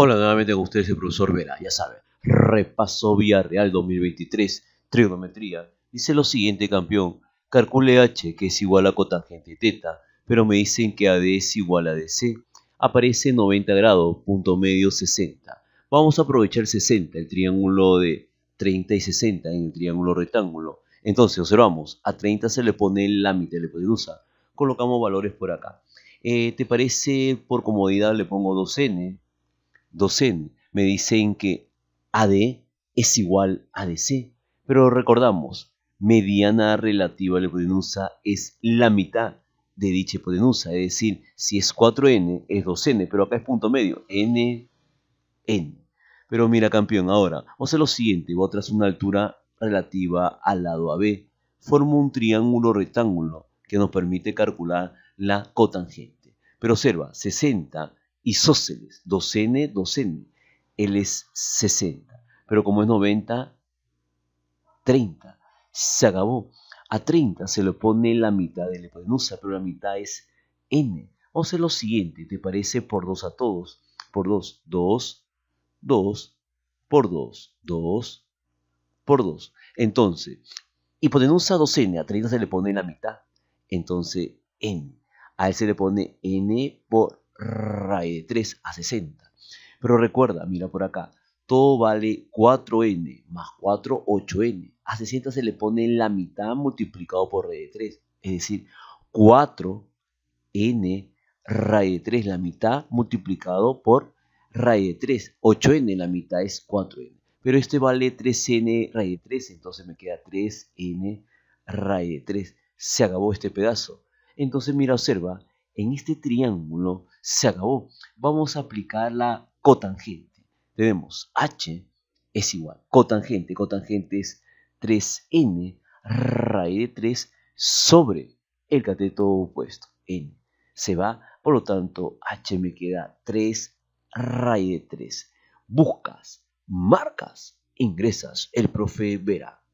Hola nuevamente con ustedes el profesor Vera, ya saben, repaso vía real 2023, trigonometría, dice lo siguiente campeón, calcule H que es igual a cotangente teta, pero me dicen que AD es igual a DC, aparece 90 grados, punto medio 60, vamos a aprovechar 60, el triángulo de 30 y 60 en el triángulo rectángulo, entonces observamos, a 30 se le pone el mitad de la colocamos valores por acá, eh, ¿te parece por comodidad le pongo 2n? 2n, me dicen que AD es igual a DC, pero recordamos, mediana relativa a la hipotenusa es la mitad de dicha hipotenusa, es decir, si es 4n es 2n, pero acá es punto medio, n, n. Pero mira campeón, ahora, o sea lo siguiente, voy a una altura relativa al lado AB, forma un triángulo rectángulo que nos permite calcular la cotangente. Pero observa, 60 isósceles, 2N, 2N. Él es 60. Pero como es 90, 30. Se acabó. A 30 se le pone la mitad de la hipotenusa, pero la mitad es N. O sea, lo siguiente, te parece por 2 a todos. Por 2, 2, 2, por 2, 2, por 2. Entonces, hipotenusa 2n, a 30 se le pone la mitad. Entonces, n. A él se le pone n por raíz de 3 a 60. Pero recuerda, mira por acá, todo vale 4n más 4, 8n. A 60 se le pone la mitad multiplicado por raíz de 3, es decir, 4n raíz de 3, la mitad multiplicado por raíz de 3. 8n, la mitad es 4n. Pero este vale 3n raíz de 3, entonces me queda 3n raíz de 3. Se acabó este pedazo. Entonces mira, observa, en este triángulo se acabó. Vamos a aplicar la cotangente. Tenemos h es igual, cotangente, cotangente es 3n raíz de 3 sobre el cateto opuesto, n. Se va, por lo tanto, h me queda 3 raíz de 3. Buscas, marcas, ingresas, el profe verá.